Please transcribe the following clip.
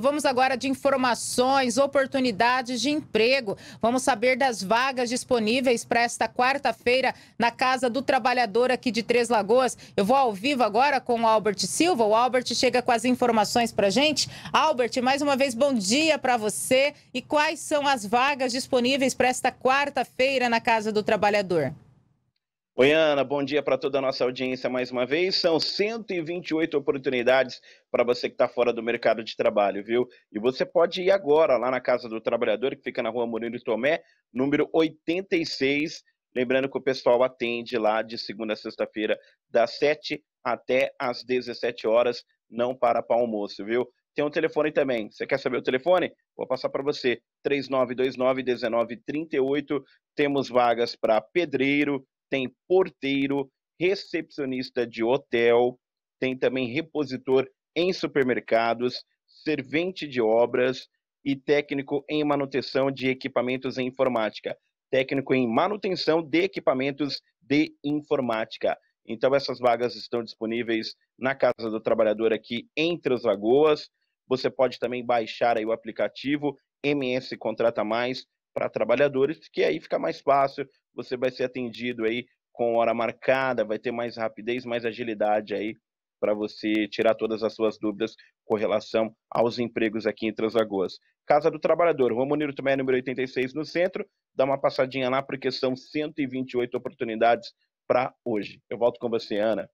Vamos agora de informações, oportunidades de emprego. Vamos saber das vagas disponíveis para esta quarta-feira na Casa do Trabalhador aqui de Três Lagoas. Eu vou ao vivo agora com o Albert Silva. O Albert chega com as informações para gente. Albert, mais uma vez, bom dia para você. E quais são as vagas disponíveis para esta quarta-feira na Casa do Trabalhador? Oi, Ana, bom dia para toda a nossa audiência mais uma vez. São 128 oportunidades para você que está fora do mercado de trabalho, viu? E você pode ir agora lá na Casa do Trabalhador, que fica na rua Murilo Tomé, número 86. Lembrando que o pessoal atende lá de segunda a sexta-feira, das 7 até as 17 horas, não para para almoço, viu? Tem um telefone também. Você quer saber o telefone? Vou passar para você. 3929-1938. Temos vagas para pedreiro, tem porteiro, recepcionista de hotel, tem também repositor em supermercados, servente de obras e técnico em manutenção de equipamentos em informática. Técnico em manutenção de equipamentos de informática. Então, essas vagas estão disponíveis na Casa do Trabalhador aqui em Três Lagoas. Você pode também baixar aí o aplicativo MS Contrata Mais para trabalhadores, que aí fica mais fácil, você vai ser atendido aí com hora marcada, vai ter mais rapidez, mais agilidade aí para você tirar todas as suas dúvidas com relação aos empregos aqui em Translagoas. Casa do Trabalhador, Rua Moniro Tomé, número 86, no centro. Dá uma passadinha lá, porque são 128 oportunidades para hoje. Eu volto com você, Ana.